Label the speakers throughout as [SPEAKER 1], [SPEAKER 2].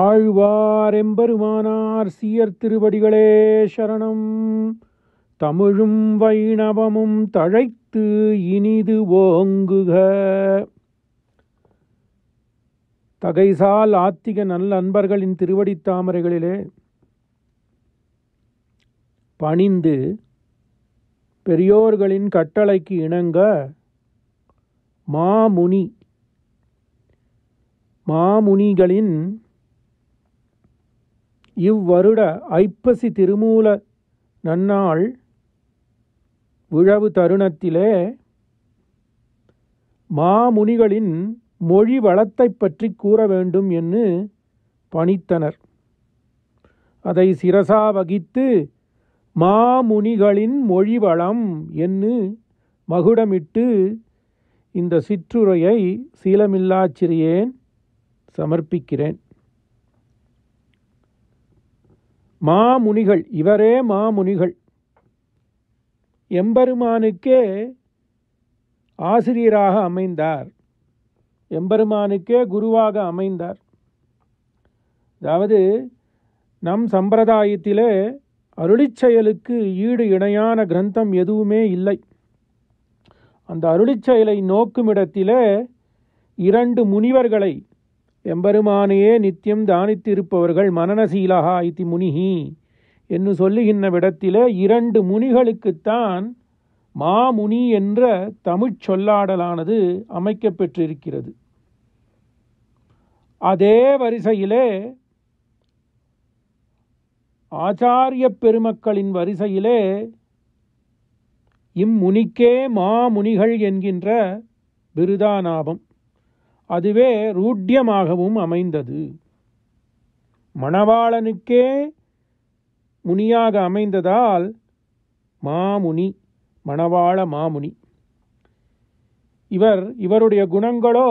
[SPEAKER 1] ஆழ்வார் எம்பெருமானார் shear திருவடிகளே சரணம் தமிழும் வைணவமும் தழைத்து இனிது ஓங்குக தகைசால் ஆத்திக நல்ல அன்பர்களின் திருவடி தாமரைகளிலே பணிந்து பெரியோர்களின் கட்டளைக்கு இணங்க மாமுனி மாமுனிகளின் இவ்வருட ஐப்பசி திருமூல நன்னாள் விழவு தருணத்திலே மாமுனிகளின் மொழி வளத்தை பற்றி கூற வேண்டும் என்று பணித்தனர் அதை சிரசா வகித்து மாமுனிகளின் மொழி வளம் என்று மகுடமிட்டு இந்த சிற்றுரையை சீலமில்லாச்சிறியேன் சமர்ப்பிக்கிறேன் மாமுனிகள் இவரே மாமுனிகள் எம்பெருமானுக்கே ஆசிரியராக அமைந்தார் எம்பெருமானுக்கே குருவாக அமைந்தார் அதாவது நம் சம்பிரதாயத்திலே அருளிச்செயலுக்கு ஈடு இணையான கிரந்தம் எதுவுமே இல்லை அந்த அருளிச்செயலை நோக்குமிடத்திலே இரண்டு முனிவர்களை எம்பெருமானையே நித்தியம் தானித்திருப்பவர்கள் மனநசீலகா இத்தி முனிகி என்று சொல்லுகின்ற விடத்திலே இரண்டு முனிகளுக்குத்தான் மாமுனி என்ற தமிழ்ச் சொல்லாடலானது அமைக்கப்பெற்றிருக்கிறது அதே வரிசையிலே ஆச்சாரிய பெருமக்களின் வரிசையிலே இம்முனிக்கே மாமுனிகள் என்கின்ற விருதாநாபம் அதுவே ரூட்யமாகவும் அமைந்தது மணவாளனுக்கே முனியாக அமைந்ததால் மாமுனி மணவாள மாமுனி இவர் இவருடைய குணங்களோ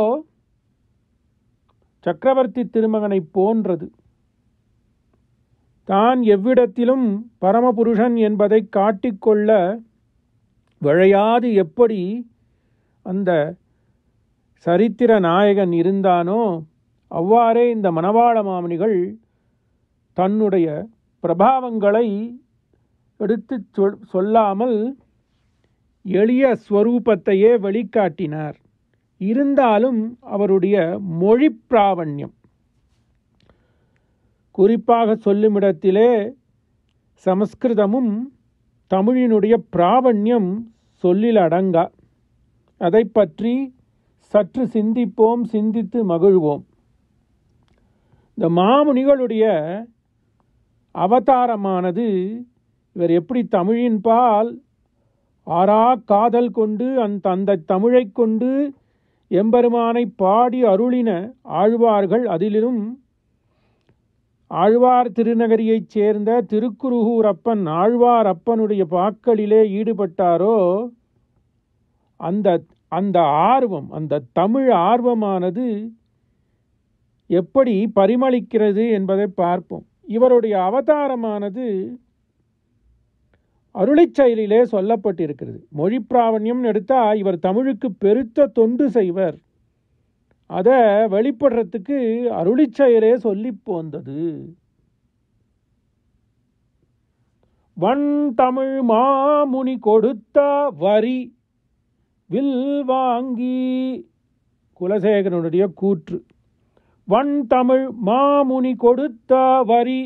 [SPEAKER 1] சக்கரவர்த்தி திருமகனைப் போன்றது தான் எவ்விடத்திலும் பரமபுருஷன் என்பதை காட்டிக்கொள்ள விழையாது எப்படி அந்த சரித்திர நாயகன் இருந்தானோ அவ்வாறே இந்த மணவாள மாமணிகள் தன்னுடைய பிரபாவங்களை எடுத்து சொல் சொல்லாமல் எளிய ஸ்வரூபத்தையே வெளிக்காட்டினார் இருந்தாலும் அவருடைய மொழி பிராவண்யம் குறிப்பாக சொல்லுமிடத்திலே சமஸ்கிருதமும் தமிழினுடைய பிராவண்யம் சொல்லில் அடங்கா அதை பற்றி சற்று சிந்திப்போம் சிந்தித்து மகிழ்வோம் இந்த மாமுனிகளுடைய அவதாரமானது இவர் எப்படி தமிழின்பால் ஆறா காதல் கொண்டு அந்த அந்த தமிழை கொண்டு எம்பெருமானை பாடி அருளின ஆழ்வார்கள் அதிலும் ஆழ்வார் திருநகரியைச் சேர்ந்த திருக்குருகூர் அப்பன் ஆழ்வார் அப்பனுடைய பாக்களிலே ஈடுபட்டாரோ அந்த அந்த ஆர்வம் அந்த தமிழ் ஆர்வமானது எப்படி பரிமளிக்கிறது என்பதை பார்ப்போம் இவருடைய அவதாரமானது அருளிச்செயலிலே சொல்லப்பட்டிருக்கிறது மொழி பிராவண்யம்னு எடுத்தால் இவர் தமிழுக்கு பெருத்த தொண்டு செய்வர் அதை வெளிப்படுறதுக்கு அருளிச்செயலே சொல்லி போந்தது வன் தமிழ் மாமுனி கொடுத்த வரி வில் வாங்கி குலசேகரனுடைய கூற்று வன் தமிழ் மாமுனி கொடுத்த வரி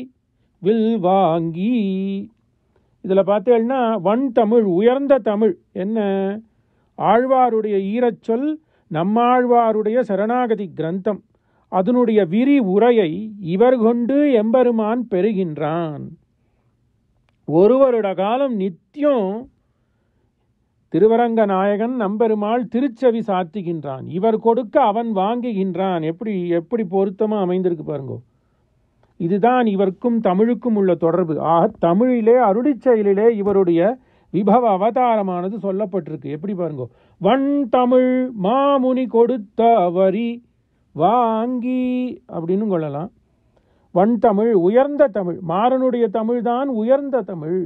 [SPEAKER 1] வில் வாங்கி இதில் பார்த்தேன்னா வன் தமிழ் உயர்ந்த தமிழ் என்ன ஆழ்வாருடைய ஈரச்சொல் நம்மாழ்வாருடைய சரணாகதி கிரந்தம் அதனுடைய விரி உரையை இவர் கொண்டு எம்பெருமான் பெறுகின்றான் ஒருவருட காலம் நித்தியம் திருவரங்க நாயகன் நம்பெருமாள் திருச்சவி சாத்துகின்றான் இவர் கொடுக்க அவன் வாங்குகின்றான் எப்படி எப்படி பொருத்தமாக அமைந்திருக்கு பாருங்கோ இதுதான் இவருக்கும் தமிழுக்கும் உள்ள தொடர்பு ஆக தமிழிலே அருடி செயலிலே இவருடைய விபவ அவதாரமானது சொல்லப்பட்டிருக்கு எப்படி பாருங்கோ வன் தமிழ் மாமுனி கொடுத்த வரி வாங்கி அப்படின்னு கொள்ளலாம் வன் தமிழ் உயர்ந்த தமிழ் மாறனுடைய தமிழ்தான் உயர்ந்த தமிழ்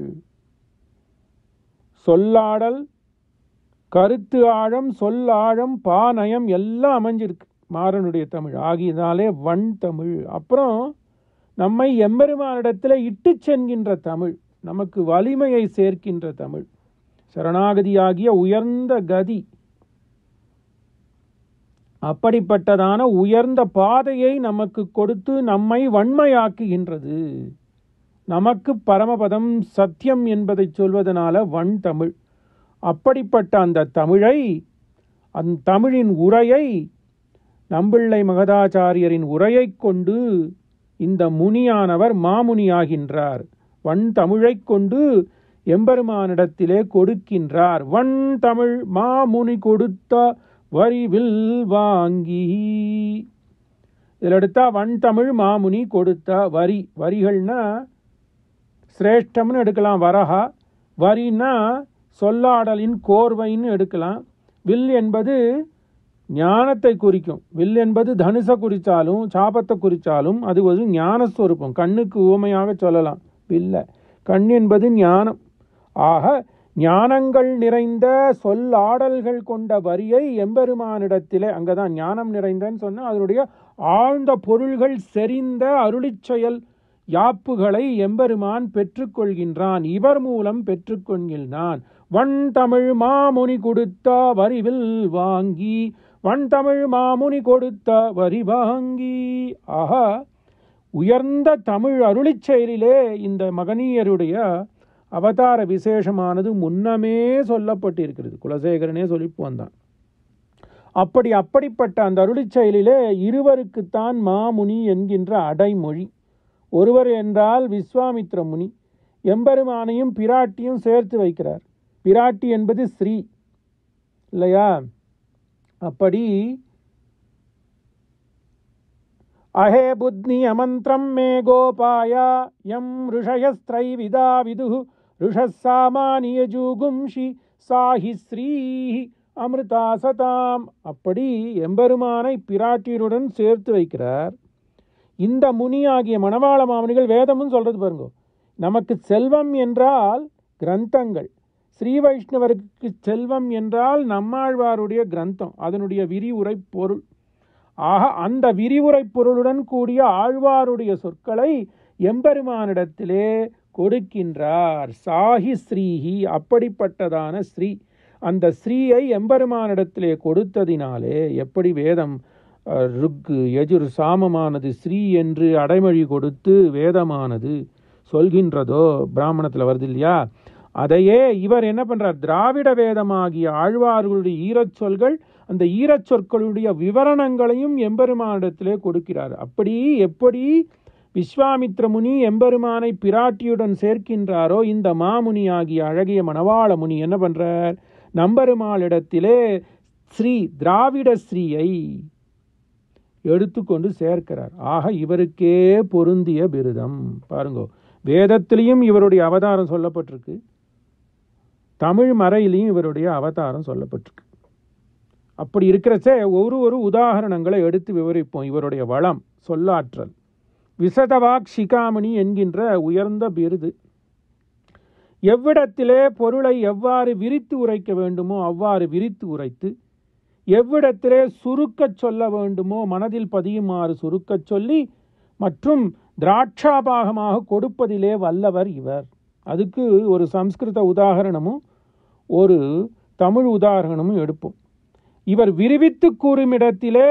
[SPEAKER 1] சொல்லாடல் கருத்து ஆழம் சொல் ஆழம் பானயம் எல்லாம் அமைஞ்சிருக்கு மாறனுடைய தமிழ் ஆகியதாலே வன் தமிழ் அப்புறம் நம்மை எம்பெருமானிடத்தில் இட்டு சென்கின்ற தமிழ் நமக்கு வலிமையை சேர்க்கின்ற தமிழ் சரணாகதியாகிய உயர்ந்த கதி அப்படிப்பட்டதான உயர்ந்த பாதையை நமக்கு கொடுத்து நம்மை வன்மையாக்குகின்றது நமக்கு பரமபதம் சத்தியம் என்பதை சொல்வதனால வன் தமிழ் அப்படிப்பட்ட அந்த தமிழை அந் தமிழின் உரையை நம்பிள்ளை மகதாச்சாரியரின் உரையை கொண்டு இந்த முனியானவர் மாமுனியாகின்றார் வன் தமிழை கொண்டு எம்பெருமானிடத்திலே கொடுக்கின்றார் வன் தமிழ் மாமுனி கொடுத்த வரிவில் வாங்கி இதில் எடுத்தா வன் தமிழ் மாமுனி கொடுத்த வரி வரிகள்னா சிரேஷ்டம்னு எடுக்கலாம் வரஹா வரின்னா சொல்லாடலின் கோர்வைன்னு எடுக்கலாம் வில் என்பது ஞானத்தை குறிக்கும் வில் என்பது தனுசை குறித்தாலும் சாபத்தை குறித்தாலும் அது ஒரு ஞானஸ்வரூபம் கண்ணுக்கு ஊமையாக சொல்லலாம் வில்ல கண் என்பது ஞானம் ஆக ஞானங்கள் நிறைந்த சொல்லாடல்கள் கொண்ட வரியை எம்பெருமானிடத்திலே அங்கே தான் ஞானம் நிறைந்தன்னு சொன்னால் அதனுடைய ஆழ்ந்த பொருள்கள் செறிந்த அருளிச்செயல் யாப்புகளை எம்பெருமான் பெற்றுக்கொள்கின்றான் இவர் மூலம் பெற்றுக்கொள்கின்றான் தமிழ் மாமுனி கொடுத்த வரிவில் வாங்கி தமிழ் மாமுனி கொடுத்த வரி வாங்கி ஆஹா உயர்ந்த தமிழ் அருளி செயலிலே இந்த மகனியருடைய அவதார விசேஷமானது முன்னமே சொல்லப்பட்டிருக்கிறது குலசேகரனே சொல்லிப்பு வந்தான் அப்படி அப்படிப்பட்ட அந்த அருளி செயலிலே இருவருக்குத்தான் மாமுனி என்கின்ற அடைமொழி ஒருவர் என்றால் விஸ்வாமித்ர முனி எம்பெருமானையும் பிராட்டியும் சேர்த்து வைக்கிறார் பிராட்டி என்பது ஸ்ரீ இல்லையா அப்படி அஹே புத்னி அமந்திரம் மே கோபாயா எம் விதா விது ரிஷசாமானியஜூகும்ஷி சாஹி ஸ்ரீ அமிர்தா சதாம் அப்படி எம்பெருமானை பிராட்டியருடன் சேர்த்து வைக்கிறார் இந்த முனியாகிய மணவாள மாமனிகள் வேதமும் சொல்கிறது பாருங்க நமக்கு செல்வம் என்றால் கிரந்தங்கள் ஸ்ரீ வைஷ்ணவருக்கு செல்வம் என்றால் நம்மாழ்வாருடைய கிரந்தம் அதனுடைய விரிவுரை பொருள் ஆக அந்த விரிவுரை பொருளுடன் கூடிய ஆழ்வாருடைய சொற்களை எம்பெருமானிடத்திலே கொடுக்கின்றார் சாஹி ஸ்ரீஹி அப்படிப்பட்டதான ஸ்ரீ அந்த ஸ்ரீயை எம்பெருமானிடத்திலே கொடுத்ததினாலே எப்படி வேதம் ருக்கு எஜுர் சாமமானது ஸ்ரீ என்று அடைமொழி கொடுத்து வேதமானது சொல்கின்றதோ பிராமணத்தில் வருது இல்லையா அதையே இவர் என்ன பண்ணுறார் திராவிட வேதமாகிய ஆழ்வார்களுடைய ஈரச்சொல்கள் அந்த ஈரச்சொற்களுடைய விவரணங்களையும் எம்பெருமானிடத்திலே கொடுக்கிறார் அப்படி எப்படி விஸ்வாமித்ர முனி எம்பெருமானை பிராட்டியுடன் சேர்க்கின்றாரோ இந்த மாமுனி ஆகிய அழகிய மணவாள முனி என்ன பண்ணுறார் நம்பெருமாளிடத்திலே ஸ்ரீ திராவிட ஸ்ரீயை எடுத்துக்கொண்டு சேர்க்கிறார் ஆக இவருக்கே பொருந்திய பிருதம் பாருங்கோ வேதத்திலையும் இவருடைய அவதாரம் சொல்லப்பட்டிருக்கு தமிழ் மறையிலையும் இவருடைய அவதாரம் சொல்லப்பட்டிருக்கு அப்படி இருக்கிறச்சே ஒரு ஒரு உதாகரணங்களை எடுத்து விவரிப்போம் இவருடைய வளம் சொல்லாற்றல் விசதவாக் சிகாமணி என்கின்ற உயர்ந்த விருது எவ்விடத்திலே பொருளை எவ்வாறு விரித்து உரைக்க வேண்டுமோ அவ்வாறு விரித்து உரைத்து எவ்விடத்திலே சுருக்கச் சொல்ல வேண்டுமோ மனதில் பதியுமாறு சுருக்கச் சொல்லி மற்றும் திராட்சாபாகமாக கொடுப்பதிலே வல்லவர் இவர் அதுக்கு ஒரு சம்ஸ்கிருத உதாகரணமும் ஒரு தமிழ் உதாரணமும் எடுப்போம் இவர் விரிவித்து இடத்திலே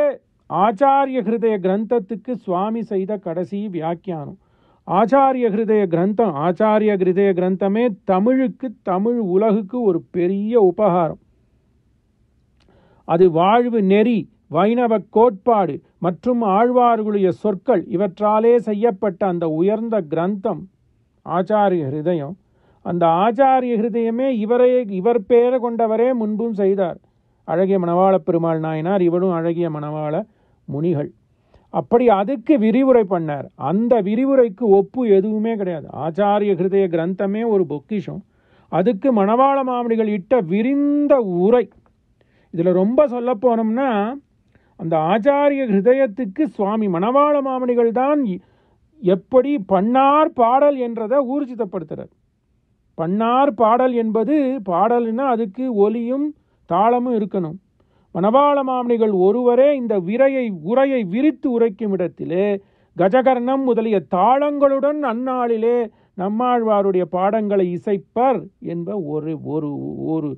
[SPEAKER 1] ஆச்சாரிய ஹிருதய கிரந்தத்துக்கு சுவாமி செய்த கடைசி வியாக்கியானம் ஆச்சாரிய ஹிருதய கிரந்தம் ஆச்சாரிய ஹிருதய கிரந்தமே தமிழுக்கு தமிழ் உலகுக்கு ஒரு பெரிய உபகாரம் அது வாழ்வு நெறி வைணவ கோட்பாடு மற்றும் ஆழ்வார்களுடைய சொற்கள் இவற்றாலே செய்யப்பட்ட அந்த உயர்ந்த கிரந்தம் ஆச்சாரிய ஹிருதயம் அந்த ஆச்சாரிய ஹிருதயமே இவரே இவர் பேரை கொண்டவரே முன்பும் செய்தார் அழகிய மணவாள பெருமாள் நாயனார் இவரும் அழகிய மணவாள முனிகள் அப்படி அதுக்கு விரிவுரை பண்ணார் அந்த விரிவுரைக்கு ஒப்பு எதுவுமே கிடையாது ஆச்சாரிய ஹிருதய கிரந்தமே ஒரு பொக்கிஷம் அதுக்கு மணவாள மாமணிகள் இட்ட விரிந்த உரை இதில் ரொம்ப சொல்ல போனோம்னா அந்த ஆச்சாரிய ஹிருதயத்துக்கு சுவாமி மணவாள மாமணிகள் தான் எப்படி பண்ணார் பாடல் என்றதை ஊர்ஜிதப்படுத்துகிறார் பண்ணார் பாடல் என்பது பாடல்னா அதுக்கு ஒலியும் தாளமும் இருக்கணும் மணவாள மாமணிகள் ஒருவரே இந்த விரையை உரையை விரித்து உரைக்கும் இடத்திலே கஜகர்ணம் முதலிய தாளங்களுடன் அந்நாளிலே நம்மாழ்வாருடைய பாடங்களை இசைப்பர் என்ப ஒரு ஒரு ஒரு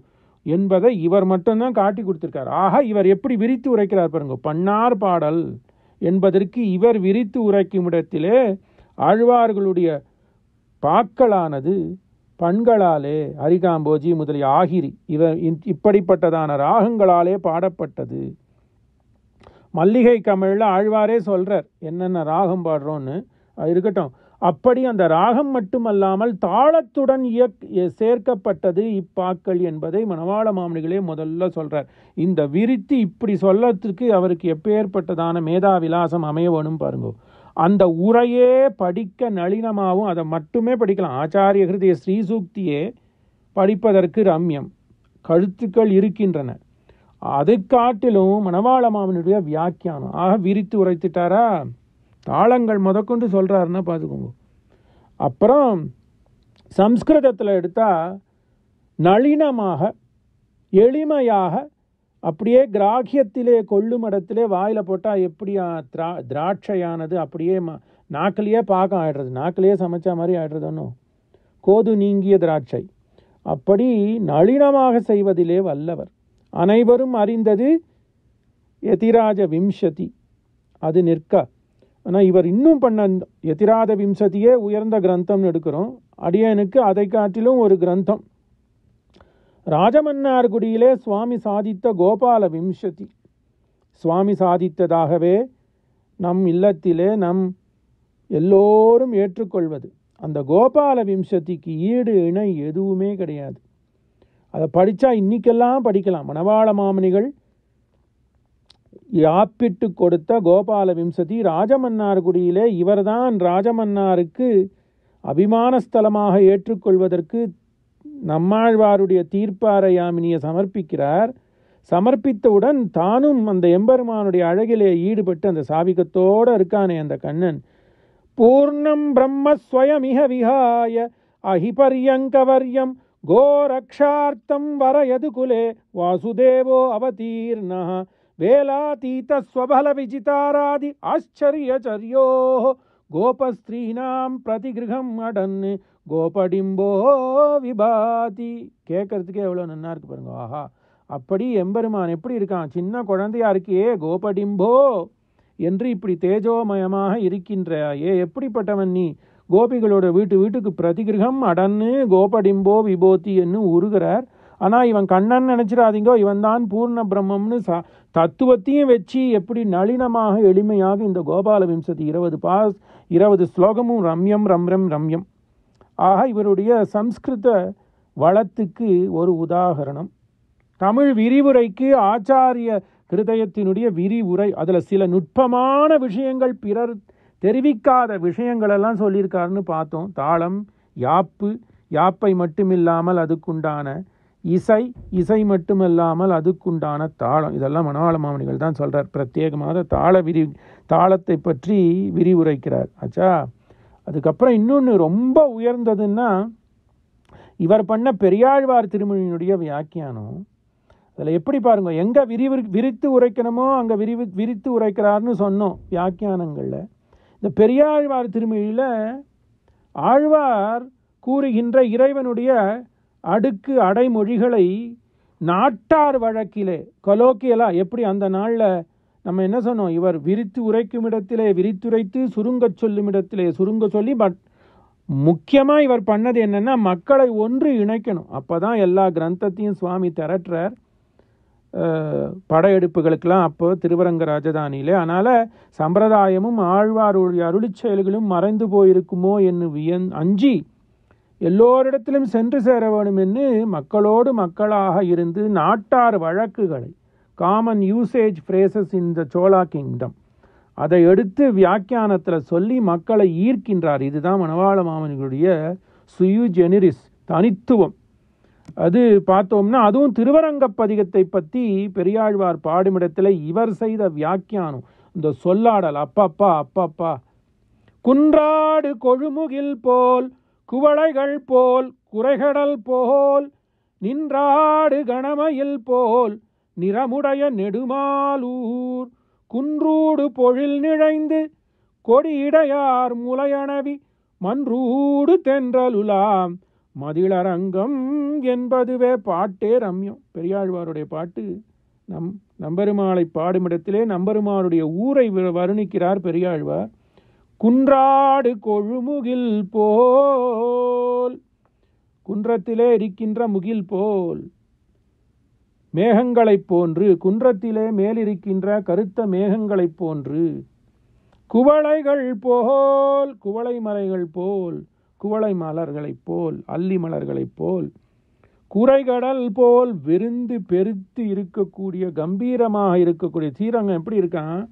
[SPEAKER 1] என்பதை இவர் மட்டும்தான் காட்டி கொடுத்திருக்கார் ஆக இவர் எப்படி விரித்து உரைக்கிறார் பாருங்க பன்னார் பாடல் என்பதற்கு இவர் விரித்து உரைக்கும் இடத்திலே ஆழ்வார்களுடைய பாக்களானது பண்களாலே அரிகாம்போஜி முதலிய ஆகிரி இவ இப்படிப்பட்டதான ராகங்களாலே பாடப்பட்டது மல்லிகை கமிழில் ஆழ்வாரே சொல்கிறார் என்னென்ன ராகம் பாடுறோன்னு இருக்கட்டும் அப்படி அந்த ராகம் மட்டுமல்லாமல் தாளத்துடன் இயக் சேர்க்கப்பட்டது இப்பாக்கள் என்பதை மணவாள மாமணிகளே முதல்ல சொல்கிறார் இந்த விரித்து இப்படி சொல்லத்திற்கு அவருக்கு எப்பேற்பட்டதான மேதா விலாசம் அமைய வேணும் பாருங்கோ அந்த உரையே படிக்க நளினமாகவும் அதை மட்டுமே படிக்கலாம் ஆச்சாரிய ஹிருதய ஸ்ரீசூக்தியே படிப்பதற்கு ரம்யம் கழுத்துக்கள் இருக்கின்றன அது காட்டிலும் மணவாள மாமனுடைய வியாக்கியானம் ஆக விரித்து உரைத்துட்டாரா தாளங்கள் முதற்கொண்டு சொல்கிறாருன்னா பார்த்துக்கோங்க அப்புறம் சம்ஸ்கிருதத்தில் எடுத்தால் நளினமாக எளிமையாக அப்படியே கிராகியத்திலே கொள்ளும் இடத்திலே வாயில் போட்டால் எப்படியா திரா திராட்சையானது அப்படியே ம நாக்கிலேயே பாகம் ஆகிடுறது நாக்கிலேயே சமைச்ச மாதிரி ஆகிடுறதுன்னு கோது நீங்கிய திராட்சை அப்படி நளினமாக செய்வதிலே வல்லவர் அனைவரும் அறிந்தது எதிராஜ விம்சதி அது நிற்க ஆனால் இவர் இன்னும் பண்ண எதிராத விம்சதியே உயர்ந்த கிரந்தம்னு எடுக்கிறோம் அடியனுக்கு அதை காட்டிலும் ஒரு கிரந்தம் ராஜமன்னார் குடியிலே சுவாமி சாதித்த கோபால விம்சதி சுவாமி சாதித்ததாகவே நம் இல்லத்திலே நம் எல்லோரும் ஏற்றுக்கொள்வது அந்த கோபால விம்சதிக்கு ஈடு இணை எதுவுமே கிடையாது அதை படித்தா இன்றைக்கெல்லாம் படிக்கலாம் மணவாள மாமனிகள் யாப்பிட்டு கொடுத்த கோபால விம்சதி ராஜமன்னார் குடியிலே இவர்தான் ராஜமன்னாருக்கு அபிமான ஸ்தலமாக ஏற்றுக்கொள்வதற்கு நம்மாழ்வாருடைய தீர்ப்பாரையாமினியை சமர்ப்பிக்கிறார் சமர்ப்பித்தவுடன் தானும் அந்த எம்பெருமானுடைய அழகிலே ஈடுபட்டு அந்த சாவிகத்தோடு இருக்கானே அந்த கண்ணன் பூர்ணம் பிரம்மஸ்வயமிக விகாய அஹிபரியங்கவர்யம் கோரக்ஷார்த்தம் வரயது குலே வாசுதேவோ அவதீர்ணா வேலாதீதஸ்வபல விஜிதாராதி ஆச்சரியச்சரியோ கோபஸ்திரீனாம் பிரதிகிருகம் அடன்னு கோபடிம்போ விபாதி கேட்கறதுக்கே எவ்வளோ நன்னா இருக்கு பாருங்க ஆஹா அப்படி எம்பெருமான் எப்படி இருக்கான் சின்ன குழந்தையா இருக்கியே கோபடிம்போ என்று இப்படி தேஜோமயமாக இருக்கின்ற ஏ எப்படிப்பட்டவன் நீ கோபிகளோட வீட்டு வீட்டுக்கு பிரதிகிரகம் அடன்னு கோபடிம்போ விபோதி என்று உருகிறார் ஆனால் இவன் கண்ணன் நினச்சிடாதீங்கோ இவன் தான் பூர்ண பிரம்மம்னு ச தத்துவத்தையும் வச்சு எப்படி நளினமாக எளிமையாக இந்த கோபால விம்சதி இருபது பாஸ் இருபது ஸ்லோகமும் ரம்யம் ரம்ரம் ரம்யம் ஆக இவருடைய சம்ஸ்கிருத வளத்துக்கு ஒரு உதாகரணம் தமிழ் விரிவுரைக்கு ஆச்சாரிய ஹிருதயத்தினுடைய விரிவுரை அதில் சில நுட்பமான விஷயங்கள் பிறர் தெரிவிக்காத விஷயங்களெல்லாம் சொல்லியிருக்காருன்னு பார்த்தோம் தாளம் யாப்பு யாப்பை மட்டுமில்லாமல் அதுக்குண்டான இசை இசை மட்டுமல்லாமல் அதுக்குண்டான தாளம் இதெல்லாம் மனவாள மாமணிகள் தான் சொல்கிறார் பிரத்யேகமாக தாள விரி தாளத்தை பற்றி விரிவுரைக்கிறார் ஆச்சா அதுக்கப்புறம் இன்னொன்று ரொம்ப உயர்ந்ததுன்னா இவர் பண்ண பெரியாழ்வார் திருமொழியினுடைய வியாக்கியானம் அதில் எப்படி பாருங்கள் எங்கே விரிவு விரித்து உரைக்கணுமோ அங்கே விரிவு விரித்து உரைக்கிறார்னு சொன்னோம் வியாக்கியானங்களில் இந்த பெரியாழ்வார் திருமொழியில் ஆழ்வார் கூறுகின்ற இறைவனுடைய அடுக்கு அடைமொழிகளை நாட்டார் வழக்கிலே கொலோக்கியலாக எப்படி அந்த நாளில் நம்ம என்ன சொன்னோம் இவர் விரித்து உரைக்கும் இடத்திலே விரித்துரைத்து சுருங்க சொல்லும் இடத்திலே சுருங்க சொல்லி பட் முக்கியமாக இவர் பண்ணது என்னென்னா மக்களை ஒன்று இணைக்கணும் அப்போ தான் எல்லா கிரந்தத்தையும் சுவாமி திரட்டுறார் படையெடுப்புகளுக்கெல்லாம் அப்போ திருவரங்க ராஜதானியிலே அதனால் சம்பிரதாயமும் ஆழ்வாருடைய அருளி செயல்களும் மறைந்து போயிருக்குமோ என்று வியன் அஞ்சி எல்லோரிடத்திலும் சென்று சேர வேணும் என்று மக்களோடு மக்களாக இருந்து நாட்டார் வழக்குகளை common usage phrases in the Chola kingdom அதை எடுத்து வியாக்கியானத்தில் சொல்லி மக்களை ஈர்க்கின்றார் இதுதான் மணவாள மாமனிகளுடைய சுயு ஜெனிரிஸ் தனித்துவம் அது பார்த்தோம்னா அதுவும் திருவரங்க பதிகத்தை பற்றி பெரியாழ்வார் பாடுமிடத்தில் இவர் செய்த வியாக்கியானம் இந்த சொல்லாடல் அப்பப்பா அப்பப்பா குன்றாடு கொழுமுகில் போல் குவளைகள் போல் குறைகடல் போல் நின்றாடு கணமையில் போல் நிறமுடைய நெடுமாலூர் குன்றூடு பொழில் நிழைந்து கொடியிடையார் முலையணவி மன்றூடு தென்றலுலாம் மதிலரங்கம் என்பதுவே பாட்டே ரம்யம் பெரியாழ்வாருடைய பாட்டு நம் நம்பெருமாளை பாடுமிடத்திலே நம்பெருமாளுடைய ஊரை வருணிக்கிறார் பெரியாழ்வார் குன்றாடு கொழுமுகில் போல் குன்றத்திலே இருக்கின்ற முகில் போல் மேகங்களைப் போன்று குன்றத்திலே மேலிருக்கின்ற கருத்த மேகங்களைப் போன்று குவளைகள் போல் குவளை மலைகள் போல் குவளை மலர்களைப் போல் அல்லி மலர்களைப் போல் குறைகடல் போல் விருந்து பெருத்து இருக்கக்கூடிய கம்பீரமாக இருக்கக்கூடிய சீரங்கம் எப்படி இருக்கான்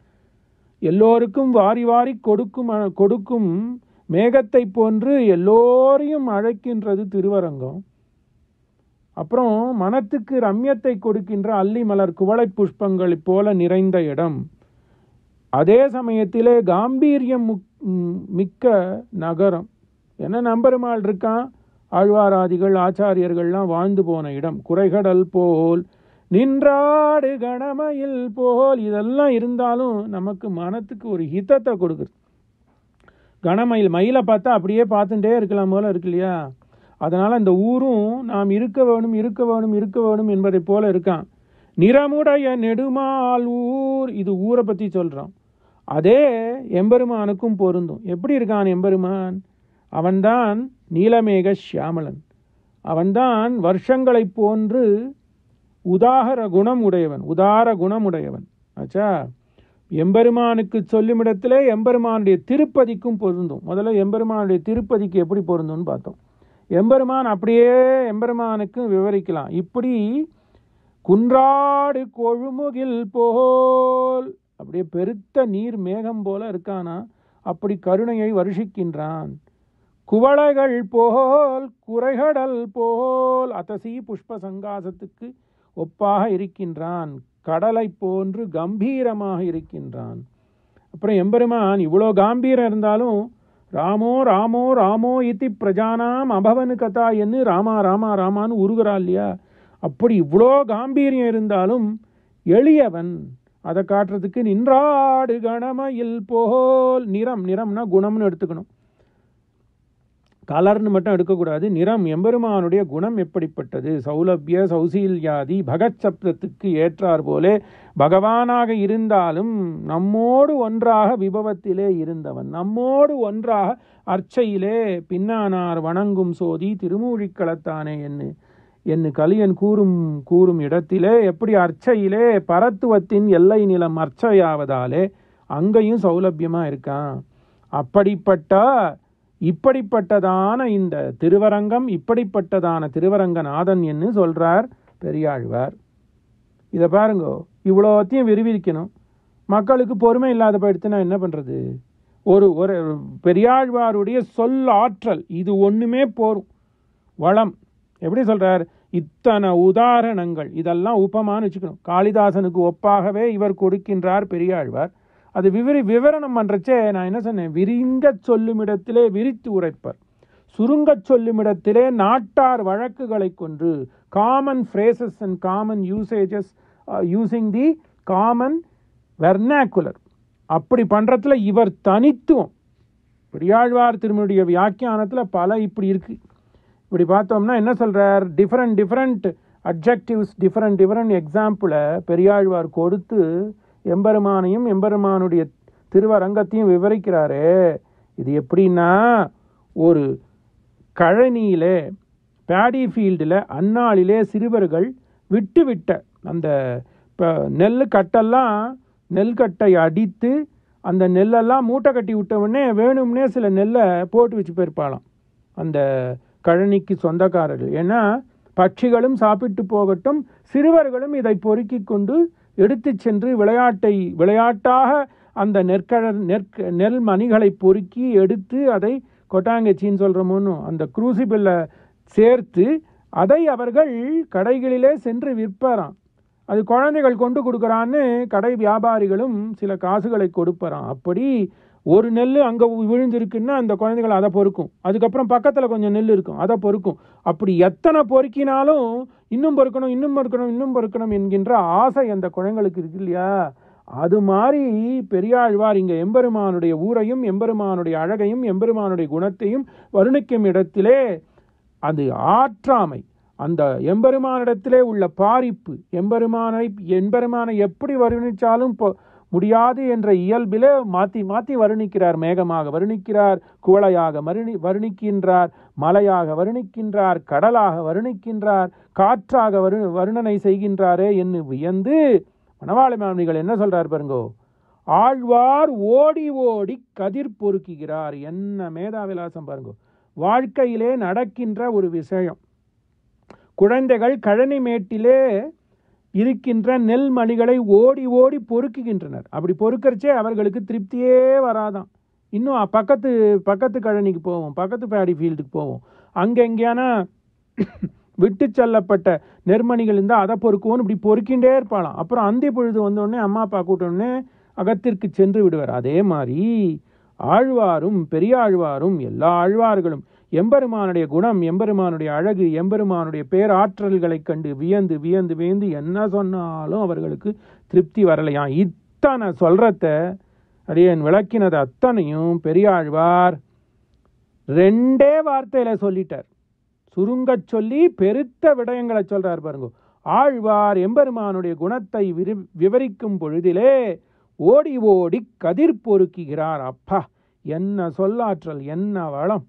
[SPEAKER 1] எல்லோருக்கும் வாரி வாரி கொடுக்கும் கொடுக்கும் மேகத்தை போன்று எல்லோரையும் அழைக்கின்றது திருவரங்கம் அப்புறம் மனத்துக்கு ரம்யத்தை கொடுக்கின்ற அல்லி மலர் குவளை புஷ்பங்களைப் போல நிறைந்த இடம் அதே சமயத்திலே காம்பீரியம் மிக்க நகரம் என்ன நம்பெருமாள் இருக்கான் ஆழ்வாராதிகள் ஆச்சாரியர்கள்லாம் வாழ்ந்து போன இடம் குறைகடல் போல் நின்றாடு கணமையில் போல் இதெல்லாம் இருந்தாலும் நமக்கு மனத்துக்கு ஒரு ஹிதத்தை கொடுக்குது கணமயில் மயிலை பார்த்தா அப்படியே பார்த்துட்டே இருக்கலாம் போல இருக்கு இல்லையா அதனால் அந்த ஊரும் நாம் இருக்க வேணும் இருக்க வேணும் இருக்க வேணும் என்பதை போல இருக்கான் நிறமுடைய நெடுமால் ஊர் இது ஊரை பற்றி சொல்கிறோம் அதே எம்பெருமானுக்கும் பொருந்தும் எப்படி இருக்கான் எம்பெருமான் அவன்தான் நீலமேக சியாமலன் அவன்தான் வருஷங்களைப் போன்று உதாகர குணம் உடையவன் உதார குணம் உடையவன் ஆச்சா எம்பெருமானுக்கு சொல்லுமிடத்திலே எம்பெருமானுடைய திருப்பதிக்கும் பொருந்தும் முதல்ல எம்பெருமானுடைய திருப்பதிக்கு எப்படி பொருந்தும்னு பார்த்தோம் எம்பெருமான் அப்படியே எம்பெருமானுக்கு விவரிக்கலாம் இப்படி குன்றாடு கொழுமுகில் போல் அப்படியே பெருத்த நீர் மேகம் போல இருக்கானா அப்படி கருணையை வருஷிக்கின்றான் குவளைகள் போல் குறைகடல் போல் அத்தசி புஷ்ப சங்காசத்துக்கு ஒப்பாக இருக்கின்றான் கடலை போன்று கம்பீரமாக இருக்கின்றான் அப்புறம் எம்பெருமான் இவ்வளோ காம்பீரம் இருந்தாலும் ராமோ ராமோ ராமோ இத்தி பிரஜானாம் அபவனு கதா என்று ராமா ராமா ராமான்னு உருகிறா இல்லையா அப்படி இவ்வளோ காம்பீரியம் இருந்தாலும் எளியவன் அதை காட்டுறதுக்கு நின்றாடு கணமையில் போல் நிறம் நிறம்னா குணம்னு எடுத்துக்கணும் கலர்னு மட்டும் எடுக்கக்கூடாது நிறம் எம்பெருமானுடைய குணம் எப்படிப்பட்டது சௌலபிய சௌசீல்யாதி பகத் சப்தத்துக்கு ஏற்றார் போலே பகவானாக இருந்தாலும் நம்மோடு ஒன்றாக விபவத்திலே இருந்தவன் நம்மோடு ஒன்றாக அர்ச்சையிலே பின்னானார் வணங்கும் சோதி திருமூழிக்களத்தானே என்று என்று கலியன் கூறும் கூறும் இடத்திலே எப்படி அர்ச்சையிலே பரத்துவத்தின் எல்லை நிலம் அர்ச்சையாவதாலே அங்கேயும் சௌலபியமாக இருக்கான் அப்படிப்பட்ட இப்படிப்பட்டதான இந்த திருவரங்கம் இப்படிப்பட்டதான திருவரங்கநாதன் என்று சொல்கிறார் பெரியாழ்வார் இதை பாருங்கோ இவ்வளோத்தையும் விரிவிக்கணும் மக்களுக்கு பொறுமை இல்லாத நான் என்ன பண்ணுறது ஒரு ஒரு பெரியாழ்வாருடைய சொல் ஆற்றல் இது ஒன்றுமே போரும் வளம் எப்படி சொல்கிறார் இத்தனை உதாரணங்கள் இதெல்லாம் உப்பமானு வச்சுக்கணும் காளிதாசனுக்கு ஒப்பாகவே இவர் கொடுக்கின்றார் பெரியாழ்வார் அது விவரி விவரணம் பண்ணுறச்சே நான் என்ன சொன்னேன் விரிங்க சொல்லுமிடத்திலே விரித்து உரைப்பர் சுருங்க சொல்லுமிடத்திலே நாட்டார் வழக்குகளை கொன்று common phrases and common usages using the common vernacular அப்படி பண்ணுறதுல இவர் தனித்துவம் பெரியாழ்வார் திருமணியுடைய வியாக்கியானத்தில் பல இப்படி இருக்குது இப்படி பார்த்தோம்னா என்ன சொல்கிறார் different different objectives different different எக்ஸாம்பிளை பெரியாழ்வார் கொடுத்து எம்பெருமானையும் எம்பெருமானுடைய திருவரங்கத்தையும் விவரிக்கிறாரு இது எப்படின்னா ஒரு கழனியிலே பேடி ஃபீல்டில் அந்நாளிலே சிறுவர்கள் விட்டு விட்ட அந்த நெல் கட்டெல்லாம் நெல் கட்டை அடித்து அந்த நெல்லெல்லாம் மூட்டை கட்டி விட்டவுடனே வேணும்னே சில நெல்லை போட்டு வச்சு போயிருப்பாளாம் அந்த கழனிக்கு சொந்தக்காரர்கள் ஏன்னா பட்சிகளும் சாப்பிட்டு போகட்டும் சிறுவர்களும் இதை பொறுக்கி கொண்டு எடுத்து சென்று விளையாட்டை விளையாட்டாக அந்த நெற்கழ நெற் நெல் மணிகளை பொறுக்கி எடுத்து அதை கொட்டாங்கச்சின்னு சொல்கிறோமோன்னு அந்த குரூசிபில்லை சேர்த்து அதை அவர்கள் கடைகளிலே சென்று விற்பறாம் அது குழந்தைகள் கொண்டு கொடுக்குறான்னு கடை வியாபாரிகளும் சில காசுகளை கொடுப்பறான் அப்படி ஒரு நெல் அங்கே விழுந்திருக்குன்னா அந்த குழந்தைகள் அதை பொறுக்கும் அதுக்கப்புறம் பக்கத்தில் கொஞ்சம் நெல் இருக்கும் அதை பொறுக்கும் அப்படி எத்தனை பொறுக்கினாலும் இன்னும் பொறுக்கணும் இன்னும் பொறுக்கணும் இன்னும் பொறுக்கணும் என்கின்ற ஆசை அந்த குழந்தைகளுக்கு இருக்கு இல்லையா அது மாதிரி பெரியாழ்வார் இங்கே எம்பெருமானுடைய ஊரையும் எம்பெருமானுடைய அழகையும் எம்பெருமானுடைய குணத்தையும் வருணிக்கும் இடத்திலே அது ஆற்றாமை அந்த எம்பெருமானிடத்திலே உள்ள பாரிப்பு எம்பெருமானை எம்பெருமானை எப்படி வருணிச்சாலும் முடியாது என்ற இயல்பிலே மாற்றி மாற்றி வருணிக்கிறார் மேகமாக வருணிக்கிறார் குவளையாக மருணி வருணிக்கின்றார் மலையாக வருணிக்கின்றார் கடலாக வருணிக்கின்றார் காற்றாக வரு வருணனை செய்கின்றாரே என்று வியந்து மணவாள மாமணிகள் என்ன சொல்றார் பாருங்கோ ஆழ்வார் ஓடி ஓடி கதிர் பொறுக்குகிறார் என்ன மேதாவிலாசம் பாருங்கோ வாழ்க்கையிலே நடக்கின்ற ஒரு விஷயம் குழந்தைகள் கழனி மேட்டிலே இருக்கின்ற நெல் மணிகளை ஓடி ஓடி பொறுக்குகின்றனர் அப்படி பொறுக்கிறச்சே அவர்களுக்கு திருப்தியே வராதான் இன்னும் பக்கத்து பக்கத்து கழனிக்கு போவோம் பக்கத்து பேடி ஃபீல்டுக்கு போவோம் அங்கே எங்கேயானா விட்டு செல்லப்பட்ட நெர்மணிகள் இருந்தால் அதை பொறுக்குவோன்னு இப்படி பொறுக்கின்றே இருப்பாளாம் அப்புறம் அந்தி பொழுது வந்தோடனே அம்மா அப்பா கூட்டோடனே அகத்திற்கு சென்று விடுவார் அதே மாதிரி ஆழ்வாரும் பெரிய ஆழ்வாரும் எல்லா ஆழ்வார்களும் எம்பெருமானுடைய குணம் எம்பெருமானுடைய அழகு எம்பெருமானுடைய பேராற்றல்களை கண்டு வியந்து வியந்து வியந்து என்ன சொன்னாலும் அவர்களுக்கு திருப்தி வரலையாம் இத்தனை சொல்கிறத அடியன் விளக்கினது அத்தனையும் பெரியாழ்வார் ரெண்டே வார்த்தையில் சொல்லிட்டார் சுருங்க சொல்லி பெருத்த விடயங்களை சொல்கிறார் பாருங்க ஆழ்வார் எம்பெருமானுடைய குணத்தை விவரிக்கும் பொழுதிலே ஓடி ஓடி கதிர் பொறுக்குகிறார் அப்பா என்ன சொல்லாற்றல் என்ன வளம்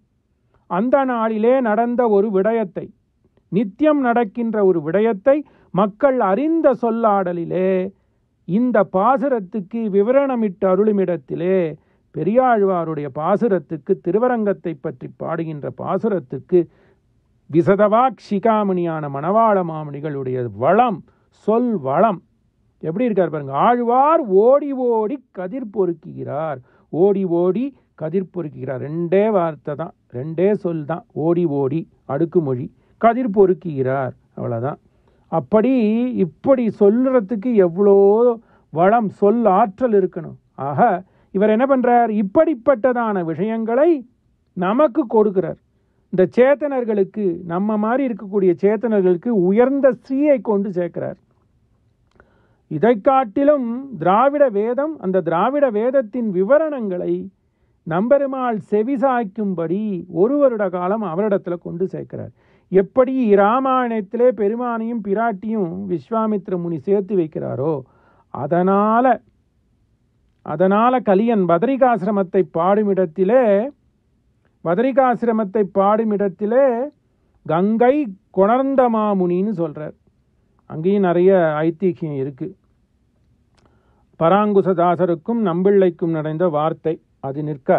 [SPEAKER 1] அந்த நாளிலே நடந்த ஒரு விடயத்தை நித்தியம் நடக்கின்ற ஒரு விடயத்தை மக்கள் அறிந்த சொல்லாடலிலே இந்த பாசுரத்துக்கு விவரணமிட்டு அருளுமிடத்திலே பெரியாழ்வாருடைய பாசுரத்துக்கு திருவரங்கத்தை பற்றி பாடுகின்ற பாசுரத்துக்கு சிகாமணியான மணவாள மாமணிகளுடைய வளம் சொல் வளம் எப்படி இருக்கார் பாருங்க ஆழ்வார் ஓடி ஓடி கதிர் பொறுக்குகிறார் ஓடி ஓடி கதிர் பொறுக்குகிறார் ரெண்டே வார்த்தை தான் ரெண்டே சொல் தான் ஓடி ஓடி அடுக்குமொழி கதிர் பொறுக்கிறார் அவ்வளோதான் அப்படி இப்படி சொல்கிறதுக்கு எவ்வளோ வளம் சொல் ஆற்றல் இருக்கணும் ஆக இவர் என்ன பண்ணுறார் இப்படிப்பட்டதான விஷயங்களை நமக்கு கொடுக்கிறார் இந்த சேத்தனர்களுக்கு நம்ம மாதிரி இருக்கக்கூடிய சேத்தனர்களுக்கு உயர்ந்த ஸ்ரீயை கொண்டு சேர்க்கிறார் இதை காட்டிலும் திராவிட வேதம் அந்த திராவிட வேதத்தின் விவரணங்களை நம்பெருமாள் செவிசாய்க்கும்படி ஒரு வருட காலம் அவரிடத்தில் கொண்டு சேர்க்கிறார் எப்படி இராமாயணத்திலே பெருமானையும் பிராட்டியும் விஸ்வாமித்ர முனி சேர்த்து வைக்கிறாரோ அதனால் அதனால் கலியன் பதரிகாசிரமத்தை இடத்திலே பதரிகாசிரமத்தை இடத்திலே கங்கை கொணர்ந்த மாமுனின்னு சொல்கிறார் அங்கேயும் நிறைய ஐதீகியம் இருக்குது பராங்குசதாசருக்கும் நம்பிள்ளைக்கும் நடந்த வார்த்தை அது நிற்க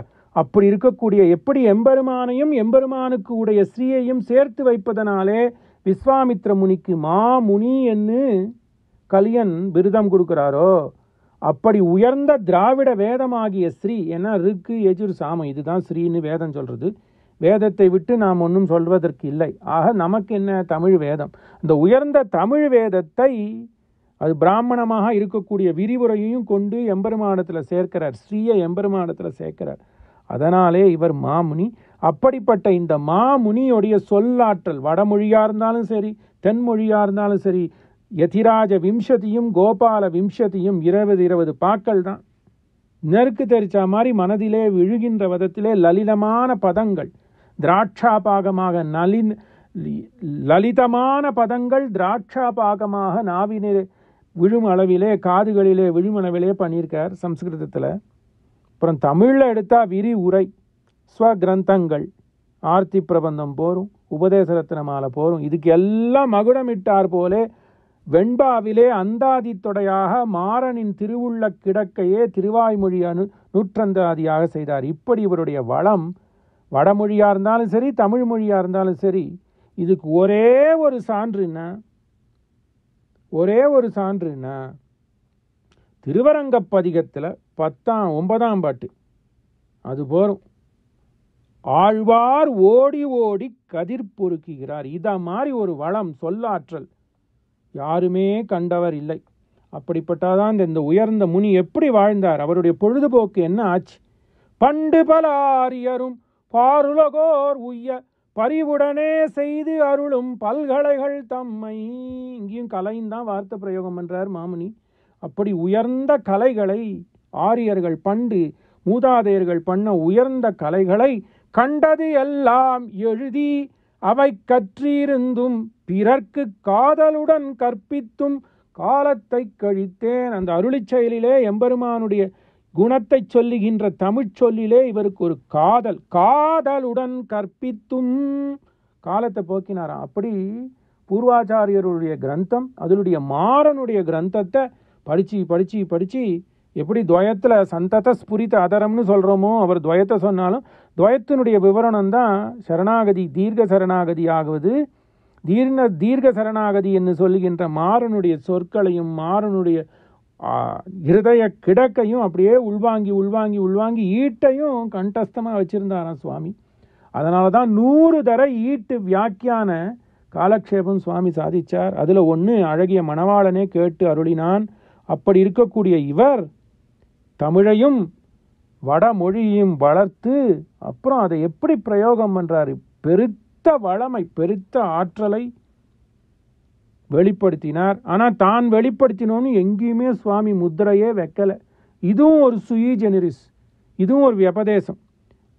[SPEAKER 1] அப்படி இருக்கக்கூடிய எப்படி எம்பெருமானையும் எம்பெருமானுக்கு உடைய ஸ்ரீயையும் சேர்த்து வைப்பதனாலே விஸ்வாமித்ர முனிக்கு மா முனி என்று கலியன் விருதம் கொடுக்கிறாரோ அப்படி உயர்ந்த திராவிட வேதமாகிய ஸ்ரீ ஏன்னா ரிக்கு எஜுர் சாமம் இதுதான் ஸ்ரீன்னு வேதம் சொல்கிறது வேதத்தை விட்டு நாம் ஒன்றும் சொல்வதற்கு இல்லை ஆக நமக்கு என்ன தமிழ் வேதம் இந்த உயர்ந்த தமிழ் வேதத்தை அது பிராமணமாக இருக்கக்கூடிய விரிவுரையையும் கொண்டு எம்பெருமானத்தில் சேர்க்கிறார் ஸ்ரீய எம்பெருமானத்தில் சேர்க்கிறார் அதனாலே இவர் மாமுனி அப்படிப்பட்ட இந்த மாமுனியுடைய சொல்லாற்றல் வடமொழியாக இருந்தாலும் சரி தென்மொழியாக இருந்தாலும் சரி யதிராஜ விம்சதியும் கோபால விம்சதியும் இருபது இருபது பாக்கள் தான் நெருக்கு தெரிச்ச மாதிரி மனதிலே விழுகின்ற விதத்திலே லலிதமான பதங்கள் திராட்சா பாகமாக நலின் லலிதமான பதங்கள் திராட்சா பாகமாக நாவினே விழும் அளவிலே காதுகளிலே விழும் அளவிலே பண்ணியிருக்கார் சம்ஸ்கிருதத்தில் அப்புறம் தமிழில் எடுத்தால் விரி உரை ஸ்வகிரந்தங்கள் ஆர்த்தி பிரபந்தம் போரும் உபதேச ரத்னமாலை போரும் இதுக்கு எல்லாம் மகுடமிட்டார் போலே வெண்பாவிலே அந்தாதித்தொடையாக மாறனின் திருவுள்ள கிடக்கையே திருவாய்மொழி அனு நூற்றந்தாதியாக செய்தார் இப்படி இவருடைய வளம் வடமொழியாக இருந்தாலும் சரி தமிழ் மொழியாக இருந்தாலும் சரி இதுக்கு ஒரே ஒரு என்ன ஒரே ஒரு சான்றுன்னா திருவரங்கப்பதிகத்தில் பத்தாம் ஒன்பதாம் பாட்டு அது போகும் ஆழ்வார் ஓடி ஓடி கதிர் பொறுக்குகிறார் இதை மாதிரி ஒரு வளம் சொல்லாற்றல் யாருமே கண்டவர் இல்லை அப்படிப்பட்டாதான் இந்த உயர்ந்த முனி எப்படி வாழ்ந்தார் அவருடைய பொழுதுபோக்கு என்ன ஆச்சு பண்டு பல ஆரியரும் பாருலகோர் உய்ய பறிவுடனே செய்து அருளும் பல்கலைகள் தம்மை இங்கேயும் கலைந்தான் வார்த்தை பிரயோகம் பண்ணுறார் மாமுனி அப்படி உயர்ந்த கலைகளை ஆரியர்கள் பண்டு மூதாதையர்கள் பண்ண உயர்ந்த கலைகளை கண்டது எல்லாம் எழுதி அவை கற்றிருந்தும் பிறர்க்கு காதலுடன் கற்பித்தும் காலத்தை கழித்தேன் அந்த அருளிச் செயலிலே எம்பெருமானுடைய குணத்தை சொல்லுகின்ற சொல்லிலே இவருக்கு ஒரு காதல் காதலுடன் கற்பித்தும் காலத்தை போக்கினாராம் அப்படி பூர்வாச்சாரியருடைய கிரந்தம் அதனுடைய மாறனுடைய கிரந்தத்தை படித்து படித்து படித்து எப்படி துவயத்தில் சந்தத ஸ்புரித அதரம்னு சொல்கிறோமோ அவர் துவயத்தை சொன்னாலும் துவயத்தினுடைய விவரணம் தான் சரணாகதி தீர்க்க சரணாகதி ஆகுவது தீர்ண தீர்க்க சரணாகதி என்று சொல்லுகின்ற மாறனுடைய சொற்களையும் மாறனுடைய இருதய கிடக்கையும் அப்படியே உள்வாங்கி உள்வாங்கி உள்வாங்கி ஈட்டையும் கண்டஸ்தமாக வச்சுருந்தாராம் சுவாமி அதனால தான் நூறு தர ஈட்டு வியாக்கியான காலக்ஷேபம் சுவாமி சாதிச்சார் அதில் ஒன்று அழகிய மணவாளனே கேட்டு அருளினான் அப்படி இருக்கக்கூடிய இவர் தமிழையும் வடமொழியையும் வளர்த்து அப்புறம் அதை எப்படி பிரயோகம் பண்ணுறாரு பெருத்த வளமை பெருத்த ஆற்றலை வெளிப்படுத்தினார் ஆனால் தான் வெளிப்படுத்தினோன்னு எங்கேயுமே சுவாமி முத்திரையே வைக்கலை இதுவும் ஒரு சுயி ஜெனரிஸ் இதுவும் ஒரு வியபதேசம்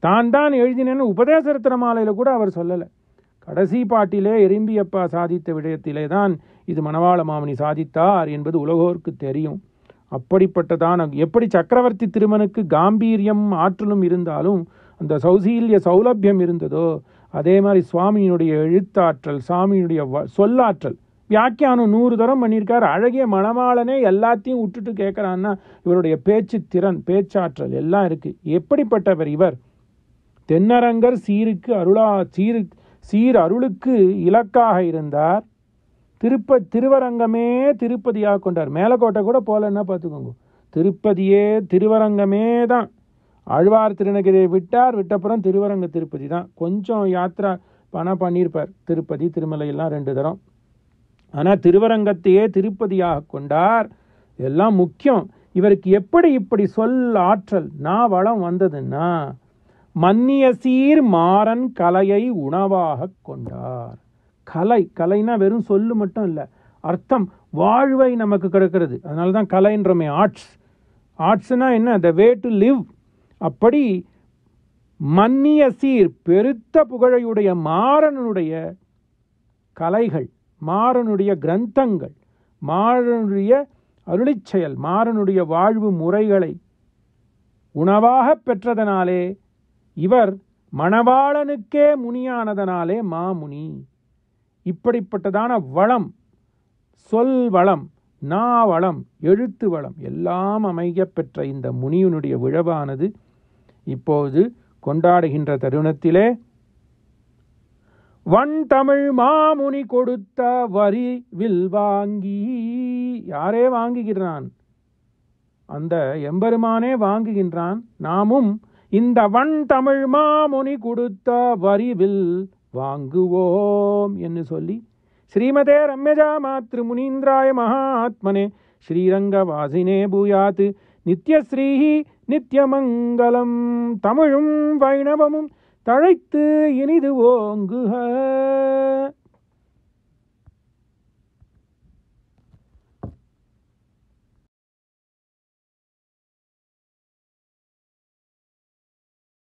[SPEAKER 1] தான் தான் எழுதினேன்னு உபதேசரத்திர மாலையில் கூட அவர் சொல்லலை கடைசி பாட்டிலே எறும்பியப்பா சாதித்த விடயத்திலே தான் இது மணவாள மாமணி சாதித்தார் என்பது உலகோருக்கு தெரியும் அப்படிப்பட்டதான எப்படி சக்கரவர்த்தி திருமனுக்கு காம்பீரியம் ஆற்றலும் இருந்தாலும் அந்த சௌசீல்ய சௌலபியம் இருந்ததோ அதே மாதிரி சுவாமியினுடைய எழுத்தாற்றல் சுவாமியினுடைய சொல்லாற்றல் வியாக்கியானம் நூறு தரம் பண்ணியிருக்கார் அழகிய மணமாளனே எல்லாத்தையும் விட்டுட்டு கேட்குறான்னா இவருடைய பேச்சு திறன் பேச்சாற்றல் எல்லாம் இருக்குது எப்படிப்பட்டவர் இவர் தென்னரங்கர் சீருக்கு அருளா சீரு சீர் அருளுக்கு இலக்காக இருந்தார் திருப்ப திருவரங்கமே திருப்பதியாக கொண்டார் மேலக்கோட்டை கூட போகலன்னா பார்த்துக்கோங்க திருப்பதியே திருவரங்கமே தான் அழ்வார் திருநகிரியை விட்டார் விட்டப்புறம் திருவரங்க திருப்பதி தான் கொஞ்சம் யாத்திரா பணம் பண்ணியிருப்பார் திருப்பதி திருமலையெல்லாம் ரெண்டு தரம் ஆனால் திருவரங்கத்தையே திருப்பதியாக கொண்டார் எல்லாம் முக்கியம் இவருக்கு எப்படி இப்படி சொல் ஆற்றல் நான் வளம் வந்ததுன்னா மன்னிய சீர் மாறன் கலையை உணவாக கொண்டார் கலை கலைனா வெறும் சொல்லு மட்டும் இல்லை அர்த்தம் வாழ்வை நமக்கு கிடக்கிறது அதனால தான் கலைன்றமே ஆர்ட்ஸ் ஆர்ட்ஸ்னால் என்ன த வே டு லிவ் அப்படி மன்னிய சீர் பெருத்த புகழையுடைய மாறனுடைய கலைகள் மாறனுடைய கிரந்தங்கள் மாறனுடைய அருளிச்செயல் செயல் மாறனுடைய வாழ்வு முறைகளை உணவாக பெற்றதனாலே இவர் மணவாளனுக்கே முனியானதனாலே மாமுனி இப்படிப்பட்டதான வளம் சொல் வளம் நாவளம் எழுத்து வளம் எல்லாம் அமைய பெற்ற இந்த முனியினுடைய விழவானது இப்போது கொண்டாடுகின்ற தருணத்திலே வன் தமிழ் மாமுனி கொடுத்த வரி வில் வாங்கி யாரே வாங்குகிறான் அந்த எம்பெருமானே வாங்குகின்றான் நாமும் இந்த வன் தமிழ் மாமுனி கொடுத்த வரி வில் வாங்குவோம் என்று சொல்லி ஸ்ரீமதே ரம்யஜா மாத்ரு முனீந்திராய மகாத்மனே ஸ்ரீரங்க வாசினே பூயாத்து நித்யஸ்ரீஹி நித்யமங்கலம் தமிழும் வைணவமும் தழைத்து இனிது ஓங்குக